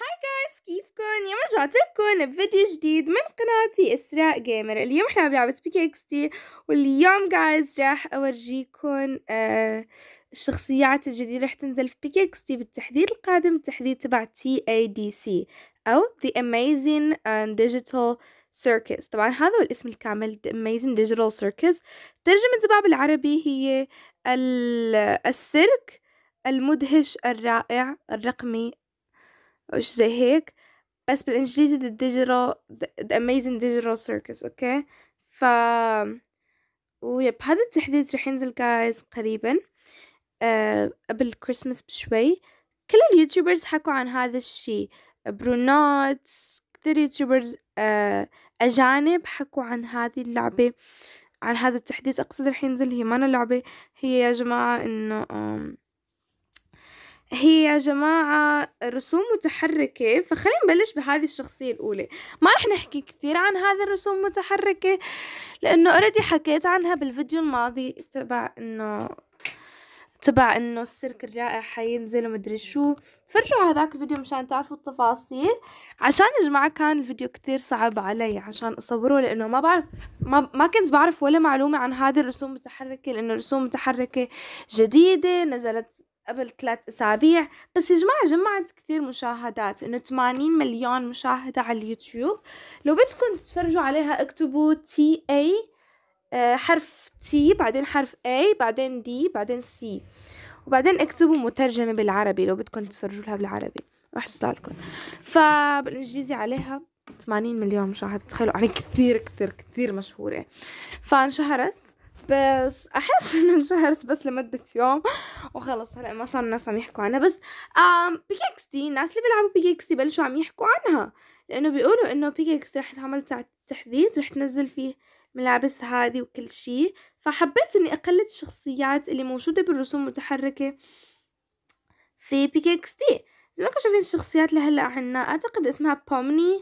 هاي جايز كيفكن يوم رجعت لكم بفيديو جديد من قناتي اسراء جيمر اليوم احنا بلعبة بيكي اكس تي واليوم جايز راح اورجيكم آه، الشخصيات الجديدة راح تنزل في بيكي اكس تي بالتحديث القادم التحديث تبع تي اي دي سي او ذا اميزين ديجيتال سيركس طبعا هذا هو الاسم الكامل ذا اميزين ديجيتال سيركس ترجمة تبعه بالعربي هي السيرك المدهش الرائع الرقمي وش زي هيك بس بالانجليزي the digital the amazing digital circus اوكي ف ويب هذا التحديث رح ينزل جايز قريبا أه قبل كريسمس بشوي كل اليوتيوبرز حكوا عن هذا الشي برونات كثير يوتيوبرز أه أجانب حكوا عن هذه اللعبة عن هذا التحديث أقصد رح ينزل هي مانا لعبة هي يا جماعة إنه هي يا جماعة رسوم متحركة فخلينا نبلش بهذه الشخصية الأولى ما رح نحكي كثير عن هذه الرسوم المتحركة لأنه اوريدي حكيت عنها بالفيديو الماضي تبع إنه تبع انه السيرك الرائع حينزل ومدري شو تفرجوا على هذاك الفيديو مشان تعرفوا التفاصيل عشان يا جماعه كان الفيديو كثير صعب علي عشان اصوره لانه ما بعرف ما, ما كنت بعرف ولا معلومه عن هذه الرسوم المتحركه لانه الرسوم المتحركة جديده نزلت قبل ثلاث أسابيع بس يا جماعة جمعت كثير مشاهدات إنه 80 مليون مشاهدة على اليوتيوب لو بدكم تتفرجوا عليها اكتبوا تي اي آه، حرف تي بعدين حرف اي بعدين دي بعدين سي وبعدين اكتبوا مترجمة بالعربي لو بدكم تتفرجوا لها بالعربي رح تصلكم فبالانجليزي عليها 80 مليون مشاهدة تخيلوا يعني كثير كثير كثير مشهورة فانشهرت بس احس انه انشهرت بس لمدة يوم وخلص هلا ما صار الناس عم يحكوا عنها بس آم بيكيكسي الناس اللي بيلعبوا بيكيكسي بلشوا عم يحكوا عنها لانه بيقولوا انه بيكيكس رح تعمل تحديث رح تنزل فيه ملابس هذه وكل شيء فحبيت اني اقلد الشخصيات اللي موجوده بالرسوم المتحركه في بيكيكس تي زي ما كنتوا شايفين الشخصيات اللي هلا عنا اعتقد اسمها بومني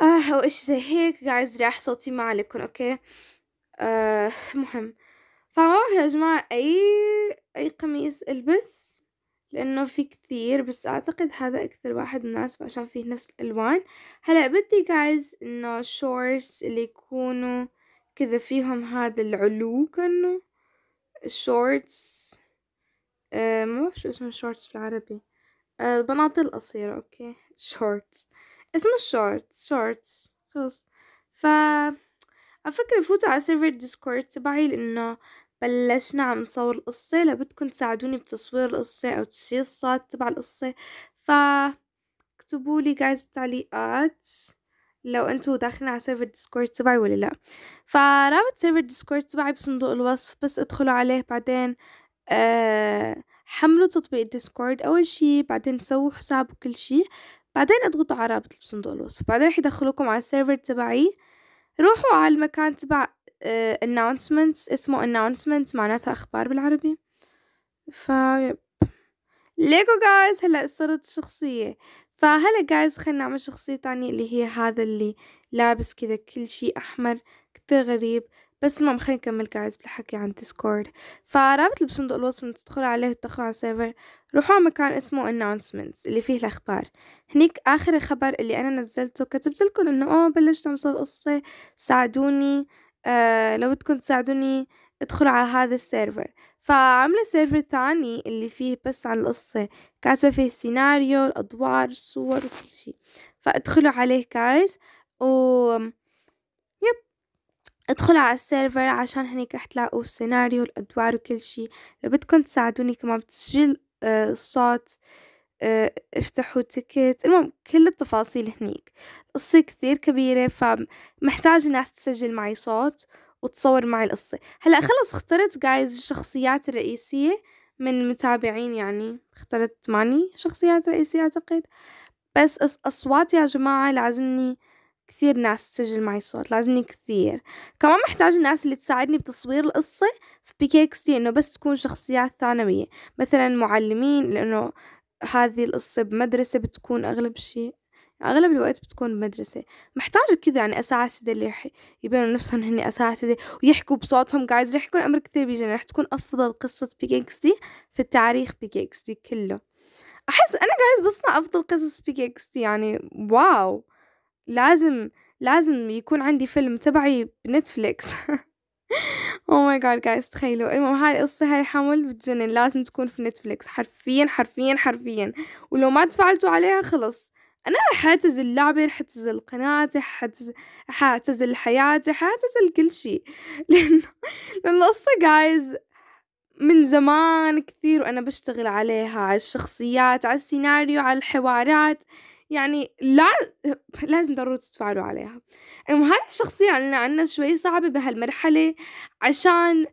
آه او اشي زي هيك جايز راح صوتي ما عليكم اوكي آه مهم فهروح يا جماعة أي أي قميص ألبس لأنه في كثير بس أعتقد هذا أكثر واحد مناسب عشان فيه نفس الألوان هلأ بدي جايز إنه شورتس اللي يكونوا كذا فيهم هذا العلو كأنه شورتس آه، ما بعرف شو اسمه الشورتس بالعربي آه، البناطيل القصيرة أوكي شورتس اسمه شورتس شورتس خلص ف على فكرة فوتوا على سيرفر ديسكورد تبعي لأنه بلشنا عم نصور القصة لو بدكم تساعدوني بتصوير القصة أو تسجيل الصوت تبع القصة ف اكتبوا لي جايز بالتعليقات لو انتوا داخلين على سيرفر ديسكورد تبعي ولا لا فرابط سيرفر ديسكورد تبعي بصندوق الوصف بس ادخلوا عليه بعدين أه حملوا تطبيق ديسكورد اول شي بعدين سووا حساب وكل شي بعدين اضغطوا على رابط اللي بصندوق الوصف بعدين رح يدخلوكم على السيرفر تبعي روحوا على المكان تبع آه، announcements اسمه announcements معناتها أخبار بالعربي ف ليكو جايز هلا صرت شخصية فهلا جايز خلينا نعمل شخصية تانية اللي هي هذا اللي لابس كذا كل شي أحمر كتير غريب بس المهم خلينا نكمل كايز بالحكي عن ديسكورد فرابط اللي بصندوق الوصف اللي تدخلوا عليه وتدخلوا على السيرفر روحوا على مكان اسمه announcements اللي فيه الاخبار هنيك اخر خبر اللي انا نزلته كتبت لكم انه اه بلشت عم صور قصه ساعدوني آه لو بدكم تساعدوني ادخلوا على هذا السيرفر فعمل سيرفر ثاني اللي فيه بس عن القصه كاتبه فيه السيناريو الادوار الصور وكل شيء فادخلوا عليه كايز و ادخل على السيرفر عشان هنيك رح تلاقوا السيناريو الادوار وكل شيء لو بدكم تساعدوني كمان بتسجيل آه، الصوت آه، افتحوا تيكت المهم كل التفاصيل هنيك القصة كثير كبيرة فمحتاج الناس تسجل معي صوت وتصور معي القصة هلا خلص اخترت جايز الشخصيات الرئيسية من متابعين يعني اخترت ثماني شخصيات رئيسية اعتقد بس اصوات يا جماعة لازمني كثير ناس تسجل معي الصوت لازمني كثير كمان محتاجة الناس اللي تساعدني بتصوير القصة في بيكيكستي انه بس تكون شخصيات ثانوية مثلا معلمين لانه هذه القصة بمدرسة بتكون اغلب شيء اغلب الوقت بتكون بمدرسة محتاجة كذا يعني اساتذة اللي رح يبينوا نفسهم هني اساتذة ويحكوا بصوتهم قاعد رح يكون امر كثير بيجنن رح تكون افضل قصة بيكيكستي في التاريخ بيكيكستي كله احس انا قاعد بصنع افضل قصص بيكيكستي يعني واو لازم لازم يكون عندي فيلم تبعي بنتفليكس او ماي جاد جايز تخيلوا المهم هاي القصه هاي حمل بتجنن لازم تكون في نتفليكس حرفيا حرفيا حرفيا ولو ما تفعلتوا عليها خلص انا رح اعتزل اللعبه رح اعتزل قناتي رح اعتزل حياتي رح اعتزل كل شيء لانه القصه جايز من زمان كثير وانا بشتغل عليها على الشخصيات على السيناريو على الحوارات يعني لا لازم ضروري تتفاعلوا عليها المهم هاي الشخصية اللي عنا شوي صعبة بهالمرحلة عشان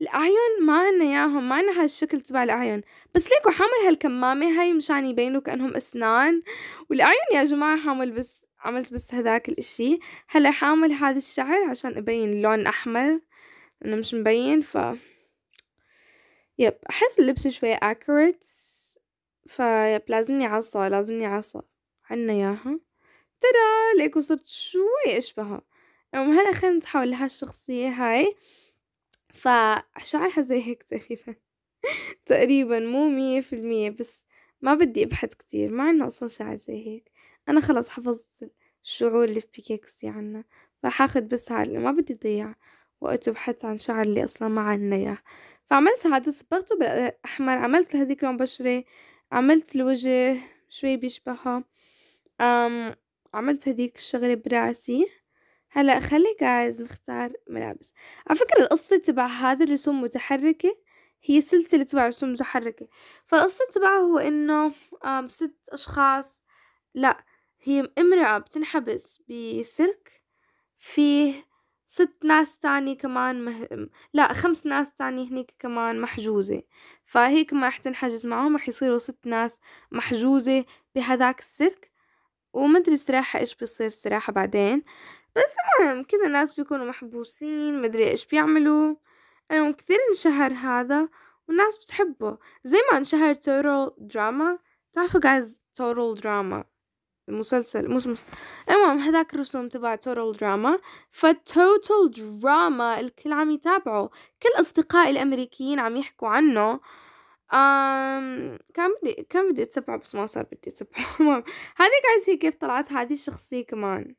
الأعين ما عنا ياهم ما عنا هالشكل تبع الأعين بس ليكو حامل هالكمامة هاي مشان يبينوا كأنهم أسنان والأعين يا جماعة حامل بس عملت بس هذاك الإشي هلا حامل هذا الشعر عشان أبين اللون الأحمر إنه مش مبين ف يب أحس اللبس شوي accurate فيب لازمني عصا لازمني عصا عنا ياها ترى ليك صرت شوي أشبهها المهم هلا خلينا نتحول لهالشخصية هاي فشعرها زي هيك تقريبا تقريبا مو مية في المية بس ما بدي أبحث كتير مع إنه أصلا شعر زي هيك أنا خلص حفظت الشعور اللي في بيكيكسي يعنى. عنا فحاخد بس هاي ما بدي ضيع وقت بحث عن شعر اللي أصلا ما عنا إياه فعملت هذا صبغته بالأحمر عملت لهذيك لون بشرة عملت الوجه شوي بيشبهها آمم عملت هذيك الشغلة براسي، هلأ خلي جايز نختار ملابس. على فكرة القصة تبع هذا الرسوم متحركة هي سلسلة تبع رسوم متحركة، فالقصة تبعها هو إنه ست أشخاص لأ هي امرأة بتنحبس بسيرك فيه ست ناس تاني كمان مه- لأ خمس ناس تاني هنيك كمان محجوزة، فهيك ما رح تنحجز معهم رح يصيروا ست ناس محجوزة بهذاك السيرك. وما ادري الصراحة ايش بيصير الصراحة بعدين بس المهم كذا الناس بيكونوا محبوسين ما ادري ايش بيعملوا المهم كثير انشهر هذا والناس بتحبه زي ما انشهر تورال دراما تعرفوا جايز تورال دراما المسلسل مو مس... المهم هذاك الرسوم تبع تورال دراما فالتوتال دراما الكل عم يتابعه كل اصدقائي الامريكيين عم يحكوا عنه آم كان بدي كان بدي أتبع بس ما صار بدي أتبع المهم هذه قاعدة هي كيف طلعت هذه الشخصية كمان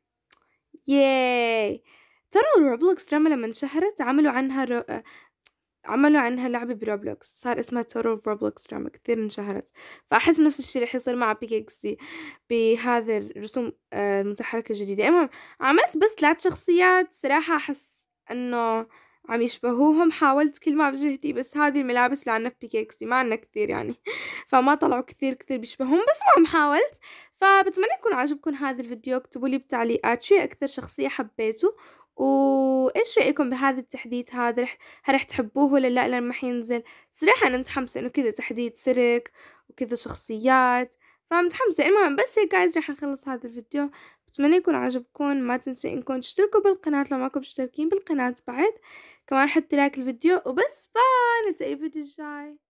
ياي ترى الروبلوكس دراما لما انشهرت عملوا عنها رو... آه، عملوا عنها لعبة بروبلوكس صار اسمها تورو روبلوكس دراما كثير انشهرت فأحس نفس الشي رح يصير مع بيكيكسي بهذا الرسوم آه، المتحركة الجديدة المهم عملت بس ثلاث شخصيات صراحة أحس إنه عم يشبهوهم حاولت كل ما بجهدي بس هذه الملابس اللي في بيكيكسي ما عنا كثير يعني فما طلعوا كثير كثير بيشبههم بس ما عم حاولت فبتمنى يكون عجبكم هذا الفيديو اكتبوا لي بتعليقات شو أكثر شخصية حبيته وايش رأيكم بهذا التحديث هذا رح هل رح تحبوه ولا لا لما حينزل صراحة انا متحمسة انه كذا تحديث سرك وكذا شخصيات فمتحمسة المهم بس هيك جايز رح نخلص هذا الفيديو بتمنى يكون عجبكم ما تنسوا انكم تشتركوا بالقناة لو كنتم مشتركين بالقناة بعد كمان حطوا لايك الفيديو وبس باي نلتقي بالفيديو الجاي